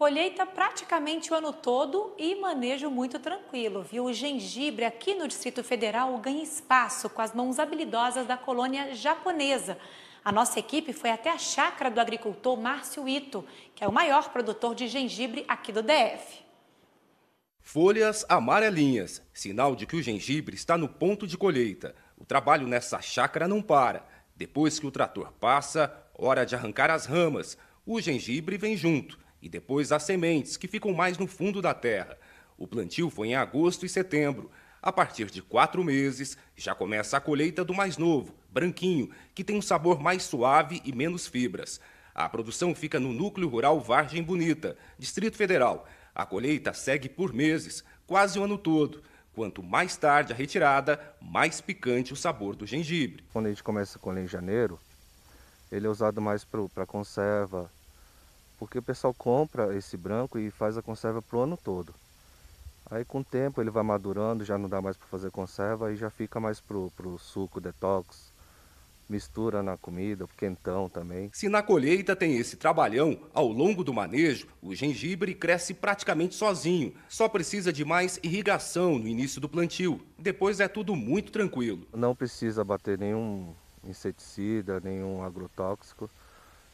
Colheita praticamente o ano todo e manejo muito tranquilo, viu? O gengibre aqui no Distrito Federal ganha espaço com as mãos habilidosas da colônia japonesa. A nossa equipe foi até a chácara do agricultor Márcio Ito, que é o maior produtor de gengibre aqui do DF. Folhas amarelinhas, sinal de que o gengibre está no ponto de colheita. O trabalho nessa chácara não para. Depois que o trator passa, hora de arrancar as ramas. O gengibre vem junto e depois as sementes, que ficam mais no fundo da terra. O plantio foi em agosto e setembro. A partir de quatro meses, já começa a colheita do mais novo, branquinho, que tem um sabor mais suave e menos fibras. A produção fica no núcleo rural Vargem Bonita, Distrito Federal. A colheita segue por meses, quase o ano todo. Quanto mais tarde a retirada, mais picante o sabor do gengibre. Quando a gente começa com ele em janeiro, ele é usado mais para conserva, porque o pessoal compra esse branco e faz a conserva pro ano todo. Aí com o tempo ele vai madurando, já não dá mais para fazer conserva e já fica mais pro, pro suco detox, mistura na comida, quentão também. Se na colheita tem esse trabalhão, ao longo do manejo, o gengibre cresce praticamente sozinho. Só precisa de mais irrigação no início do plantio. Depois é tudo muito tranquilo. Não precisa bater nenhum inseticida, nenhum agrotóxico.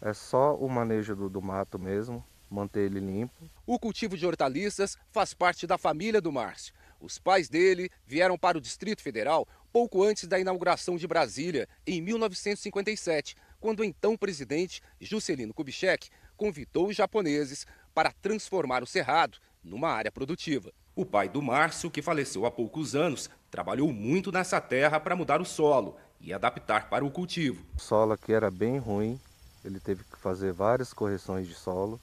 É só o manejo do, do mato mesmo, manter ele limpo. O cultivo de hortaliças faz parte da família do Márcio. Os pais dele vieram para o Distrito Federal pouco antes da inauguração de Brasília, em 1957, quando o então presidente Juscelino Kubitschek convidou os japoneses para transformar o Cerrado numa área produtiva. O pai do Márcio, que faleceu há poucos anos, trabalhou muito nessa terra para mudar o solo e adaptar para o cultivo. O solo aqui era bem ruim, ele teve que fazer várias correções de solo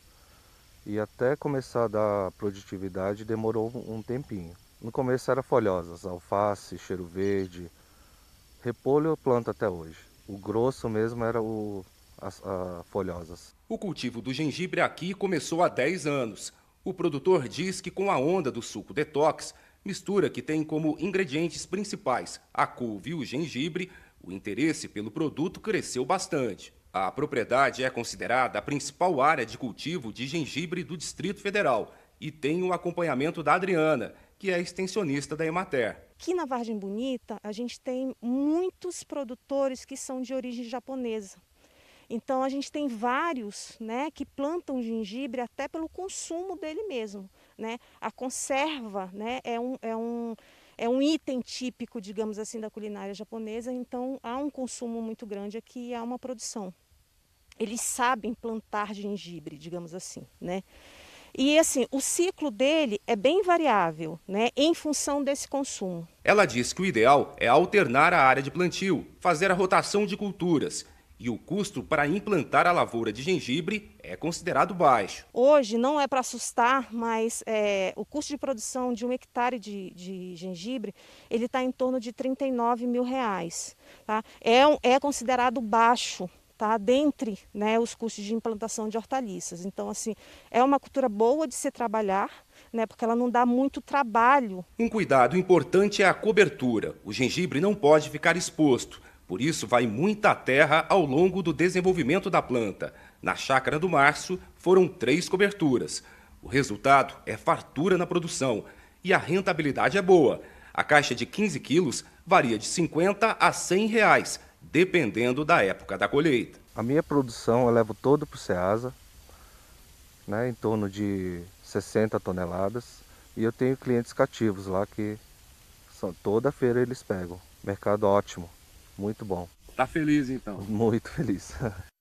e até começar a dar produtividade demorou um tempinho. No começo era folhosas, alface, cheiro verde, repolho eu planto até hoje. O grosso mesmo era o, as folhosas. O cultivo do gengibre aqui começou há 10 anos. O produtor diz que com a onda do suco detox, mistura que tem como ingredientes principais a couve e o gengibre, o interesse pelo produto cresceu bastante. A propriedade é considerada a principal área de cultivo de gengibre do Distrito Federal e tem o acompanhamento da Adriana, que é extensionista da Emater. Aqui na Vargem Bonita, a gente tem muitos produtores que são de origem japonesa. Então a gente tem vários, né, que plantam gengibre até pelo consumo dele mesmo, né? A conserva, né, é um, é um é um item típico, digamos assim, da culinária japonesa, então há um consumo muito grande aqui e há uma produção. Eles sabem plantar gengibre, digamos assim, né? E assim, o ciclo dele é bem variável, né, em função desse consumo. Ela diz que o ideal é alternar a área de plantio, fazer a rotação de culturas e o custo para implantar a lavoura de gengibre é considerado baixo. Hoje não é para assustar, mas é, o custo de produção de um hectare de, de gengibre ele está em torno de 39 mil reais. Tá? É, é considerado baixo tá? dentre né, os custos de implantação de hortaliças. Então, assim, é uma cultura boa de se trabalhar, né, porque ela não dá muito trabalho. Um cuidado importante é a cobertura. O gengibre não pode ficar exposto. Por isso, vai muita terra ao longo do desenvolvimento da planta. Na chácara do Março, foram três coberturas. O resultado é fartura na produção e a rentabilidade é boa. A caixa de 15 quilos varia de 50 a 100 reais, dependendo da época da colheita. A minha produção eu levo todo para o Ceasa, né, em torno de 60 toneladas. E eu tenho clientes cativos lá que são, toda feira eles pegam. Mercado ótimo. Muito bom. Tá feliz então? Muito feliz.